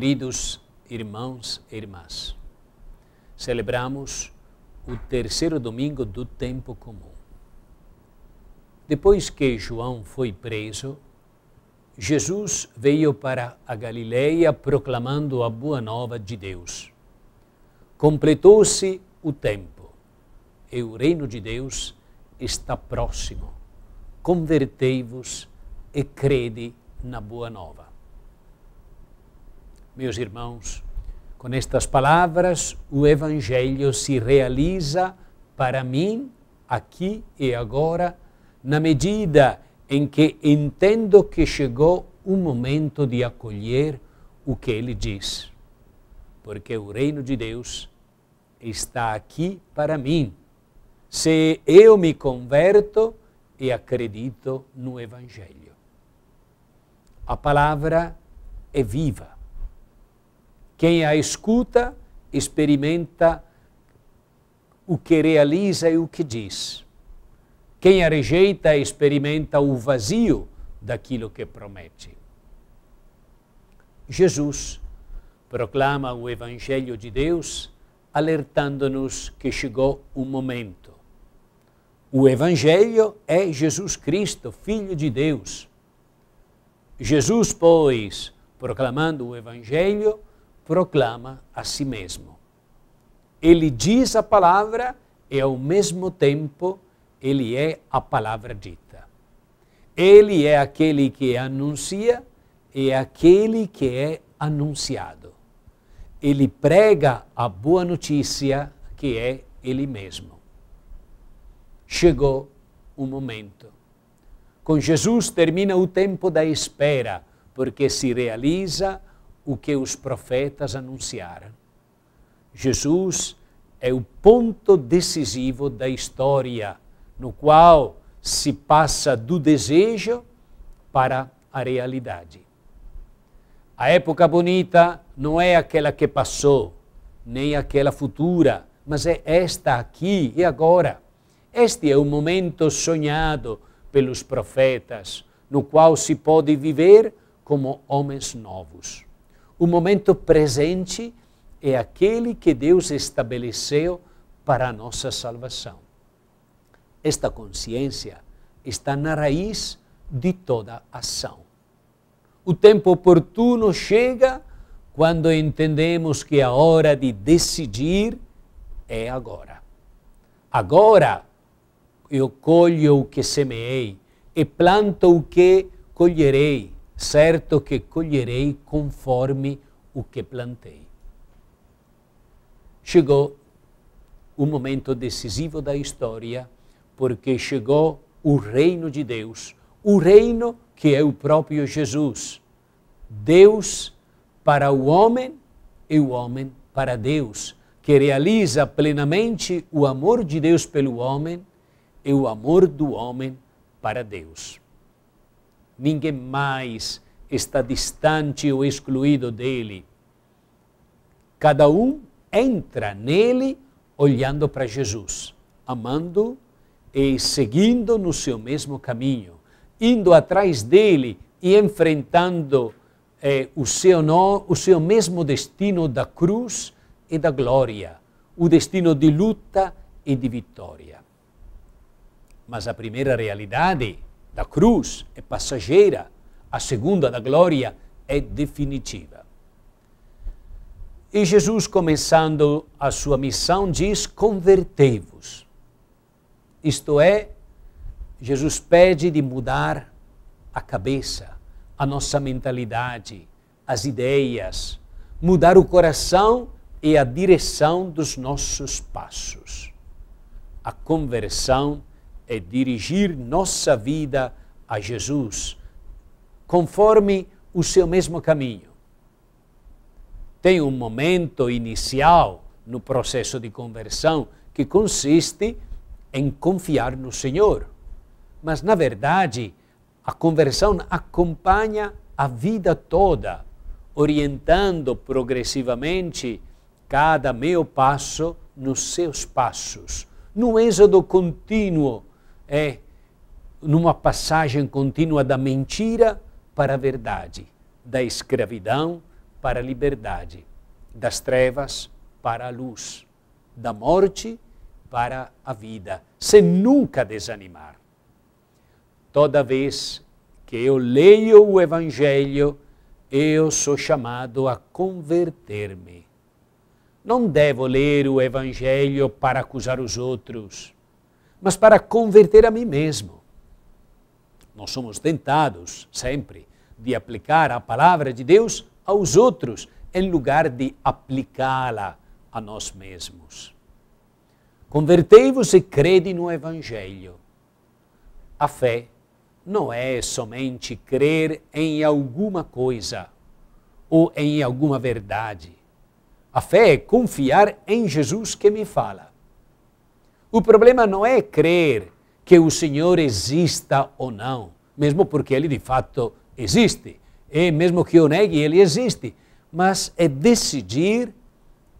Queridos irmãos e irmãs, celebramos o terceiro domingo do tempo comum. Depois que João foi preso, Jesus veio para a Galileia proclamando a boa nova de Deus. Completou-se o tempo e o reino de Deus está próximo. Convertei-vos e crede na boa nova. Meus irmãos, com estas palavras, o Evangelho se realiza para mim, aqui e agora, na medida em que entendo que chegou o momento de acolher o que ele diz. Porque o reino de Deus está aqui para mim, se eu me converto e acredito no Evangelho. A palavra é viva quem a escuta experimenta o que realiza e o que diz. Quem a rejeita experimenta o vazio daquilo que promete. Jesus proclama o Evangelho de Deus, alertando-nos que chegou o momento. O Evangelho é Jesus Cristo, Filho de Deus. Jesus, pois, proclamando o Evangelho, proclama a si mesmo. Ele diz a palavra e, ao mesmo tempo, ele é a palavra dita. Ele é aquele que anuncia e é aquele que é anunciado. Ele prega a boa notícia que é ele mesmo. Chegou o momento. Com Jesus termina o tempo da espera, porque se realiza o que os profetas anunciaram. Jesus é o ponto decisivo da história, no qual se passa do desejo para a realidade. A época bonita não é aquela que passou, nem aquela futura, mas é esta aqui e agora. Este é o momento sonhado pelos profetas, no qual se pode viver como homens novos. O momento presente é aquele que Deus estabeleceu para a nossa salvação. Esta consciência está na raiz de toda ação. O tempo oportuno chega quando entendemos que a hora de decidir é agora. Agora eu colho o que semeei e planto o que colherei certo que colherei conforme o que plantei. Chegou o momento decisivo da história, porque chegou o reino de Deus, o reino que é o próprio Jesus. Deus para o homem e o homem para Deus, que realiza plenamente o amor de Deus pelo homem e o amor do homem para Deus ninguém mais está distante ou excluído dele. Cada um entra nele olhando para Jesus, amando e seguindo no seu mesmo caminho, indo atrás dele e enfrentando eh, o, seu no, o seu mesmo destino da cruz e da glória, o destino de luta e de vitória. Mas a primeira realidade da cruz é passageira, a segunda da glória é definitiva. E Jesus, começando a sua missão, diz: convertei-vos. Isto é, Jesus pede de mudar a cabeça, a nossa mentalidade, as ideias, mudar o coração e a direção dos nossos passos. A conversão é dirigir nossa vida a Jesus, conforme o seu mesmo caminho. Tem um momento inicial no processo de conversão que consiste em confiar no Senhor. Mas, na verdade, a conversão acompanha a vida toda, orientando progressivamente cada meu passo nos seus passos, num êxodo contínuo é numa passagem contínua da mentira para a verdade, da escravidão para a liberdade, das trevas para a luz, da morte para a vida, sem nunca desanimar. Toda vez que eu leio o Evangelho, eu sou chamado a converter-me. Não devo ler o Evangelho para acusar os outros mas para converter a mim mesmo. Nós somos tentados sempre de aplicar a palavra de Deus aos outros, em lugar de aplicá-la a nós mesmos. Convertei-vos e crede no Evangelho. A fé não é somente crer em alguma coisa ou em alguma verdade. A fé é confiar em Jesus que me fala. O problema não é crer que o Senhor exista ou não, mesmo porque ele de fato existe. E é mesmo que o negue, ele existe. Mas é decidir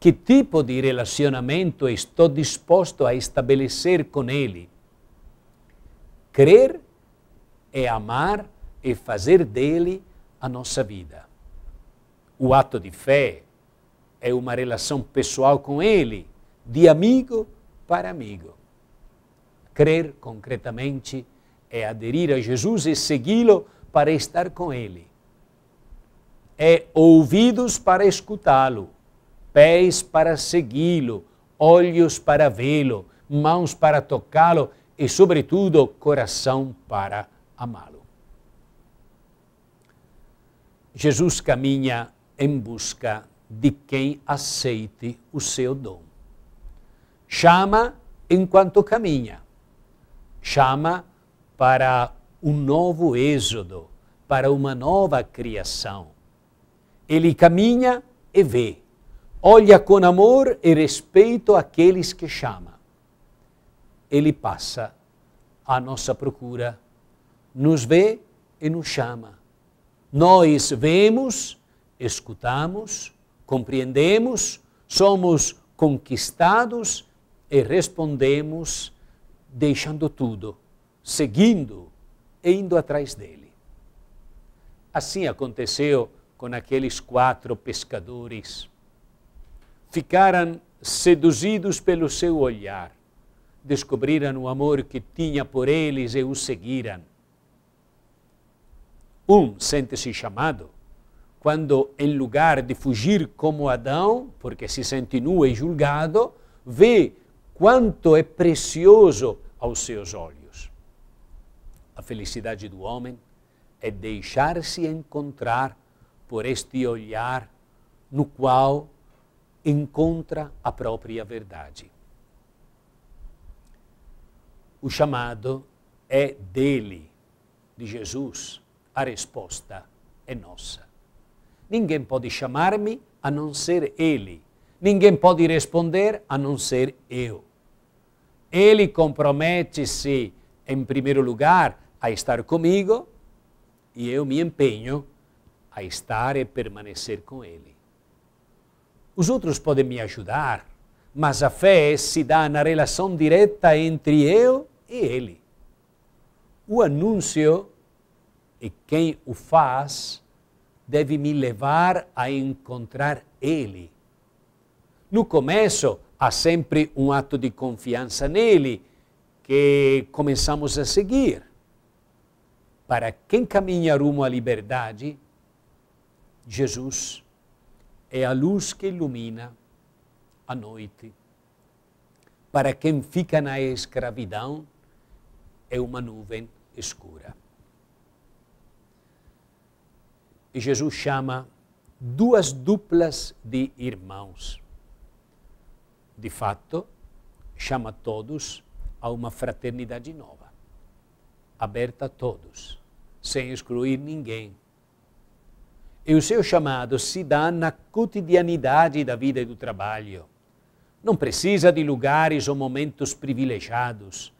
que tipo de relacionamento estou disposto a estabelecer com ele. Crer é amar e fazer dele a nossa vida. O ato de fé é uma relação pessoal com ele, de amigo para amigo. Crer concretamente é aderir a Jesus e segui-lo para estar com ele. É ouvidos para escutá-lo, pés para segui-lo, olhos para vê-lo, mãos para tocá-lo e, sobretudo, coração para amá-lo. Jesus caminha em busca de quem aceite o seu dom chama enquanto caminha, chama para um novo êxodo, para uma nova criação. Ele caminha e vê, olha com amor e respeito aqueles que chama. Ele passa à nossa procura, nos vê e nos chama. Nós vemos, escutamos, compreendemos, somos conquistados e respondemos deixando tudo, seguindo e indo atrás dele. Assim aconteceu com aqueles quatro pescadores. Ficaram seduzidos pelo seu olhar, descobriram o amor que tinha por eles e o seguiram. Um sente-se chamado quando, em lugar de fugir como Adão, porque se sente nu e julgado, vê quanto é precioso aos seus olhos. A felicidade do homem é deixar-se encontrar por este olhar no qual encontra a própria verdade. O chamado é dele, de Jesus. A resposta é nossa. Ninguém pode chamar-me a não ser ele. Ninguém pode responder a não ser eu. Ele compromete-se, em primeiro lugar, a estar comigo e eu me empenho a estar e permanecer com Ele. Os outros podem me ajudar, mas a fé se dá na relação direta entre eu e Ele. O anúncio e quem o faz deve me levar a encontrar Ele. No começo, há sempre um ato de confiança nele que começamos a seguir. Para quem caminha rumo à liberdade, Jesus é a luz que ilumina a noite. Para quem fica na escravidão, é uma nuvem escura. E Jesus chama duas duplas de irmãos de fato, chama todos a uma fraternidade nova, aberta a todos, sem excluir ninguém. E o seu chamado se dá na cotidianidade da vida e do trabalho. Não precisa de lugares ou momentos privilegiados.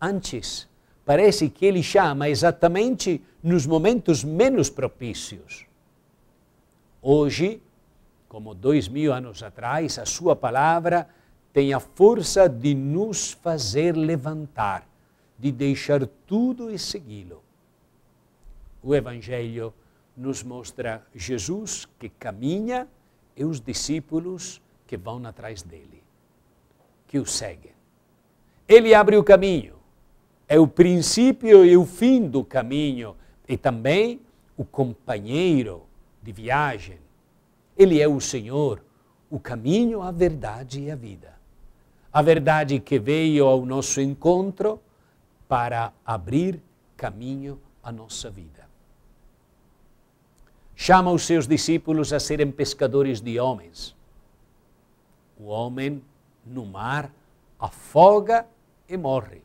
Antes, parece que ele chama exatamente nos momentos menos propícios. Hoje, como dois mil anos atrás, a sua palavra tem a força de nos fazer levantar, de deixar tudo e segui-lo. O Evangelho nos mostra Jesus que caminha e os discípulos que vão atrás dele, que o seguem. Ele abre o caminho, é o princípio e o fim do caminho, e também o companheiro de viagem ele é o Senhor, o caminho, a verdade e a vida. A verdade que veio ao nosso encontro para abrir caminho à nossa vida. Chama os seus discípulos a serem pescadores de homens. O homem no mar afoga e morre.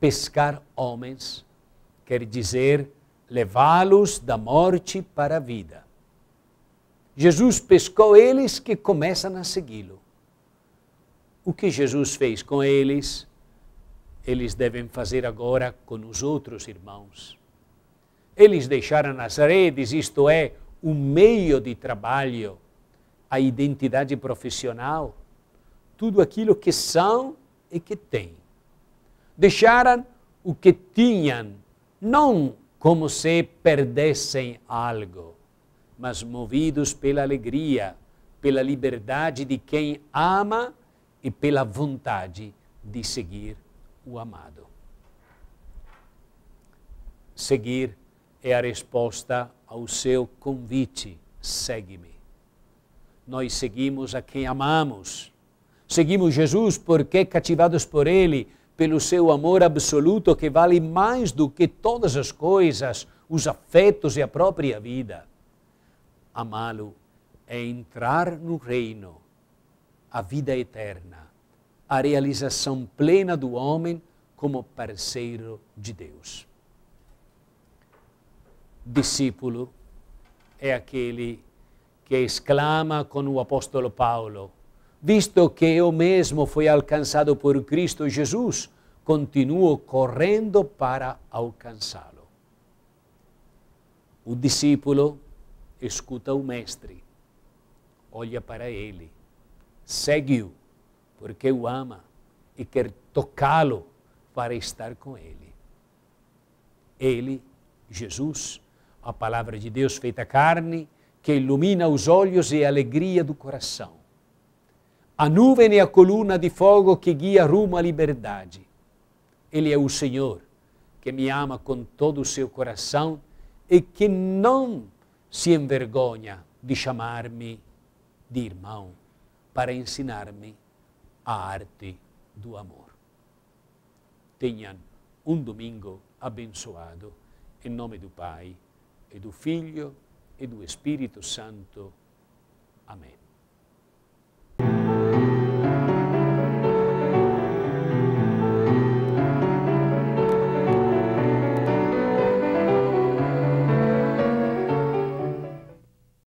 Pescar homens quer dizer levá-los da morte para a vida. Jesus pescou eles que começam a segui-lo. O que Jesus fez com eles, eles devem fazer agora com os outros irmãos. Eles deixaram as redes, isto é, o meio de trabalho, a identidade profissional, tudo aquilo que são e que têm. Deixaram o que tinham, não como se perdessem algo mas movidos pela alegria, pela liberdade de quem ama e pela vontade de seguir o amado. Seguir é a resposta ao seu convite: segue-me. Nós seguimos a quem amamos. Seguimos Jesus porque, cativados por Ele, pelo seu amor absoluto que vale mais do que todas as coisas, os afetos e a própria vida amá-lo é entrar no reino, a vida eterna, a realização plena do homem como parceiro de Deus. Discípulo é aquele que exclama com o apóstolo Paulo: Visto que eu mesmo fui alcançado por Cristo Jesus, continuo correndo para alcançá-lo. O discípulo escuta o mestre, olha para ele, segue-o, porque o ama e quer tocá-lo para estar com ele. Ele, Jesus, a palavra de Deus feita carne, que ilumina os olhos e a alegria do coração. A nuvem e a coluna de fogo que guia rumo à liberdade. Ele é o Senhor, que me ama com todo o seu coração e que não si envergogna di chiamarmi de irmão para ensinarmi a arte do amor. Tenham un domingo abençoado, em nome do Pai, e do Filho e do Espírito Santo. Amém.